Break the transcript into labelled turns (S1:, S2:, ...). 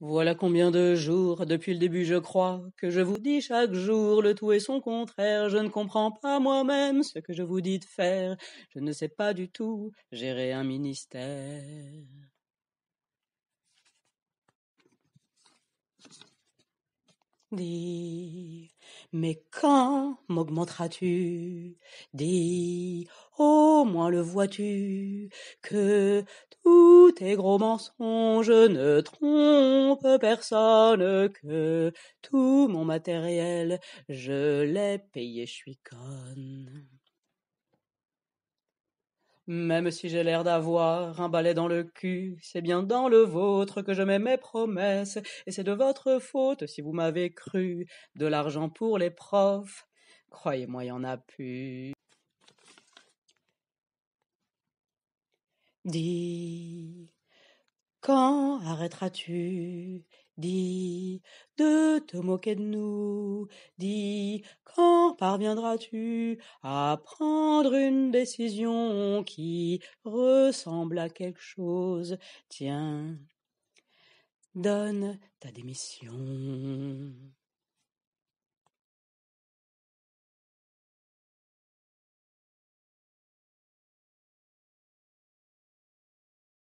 S1: Voilà combien de jours, depuis le début je crois, que je vous dis chaque jour le tout et son contraire, je ne comprends pas moi-même ce que je vous dis de faire, je ne sais pas du tout gérer un ministère. Dis, mais quand m'augmenteras-tu Dis, oh, moi le vois-tu, que tes gros mensonges ne trompent personne que tout mon matériel, je l'ai payé, je suis conne. Même si j'ai l'air d'avoir un balai dans le cul, c'est bien dans le vôtre que je mets mes promesses, et c'est de votre faute si vous m'avez cru, de l'argent pour les profs, croyez-moi, il y en a plus. Dis, quand arrêteras-tu Dis, de te moquer de nous Dis, quand parviendras-tu à prendre une décision qui ressemble à quelque chose Tiens, donne ta démission.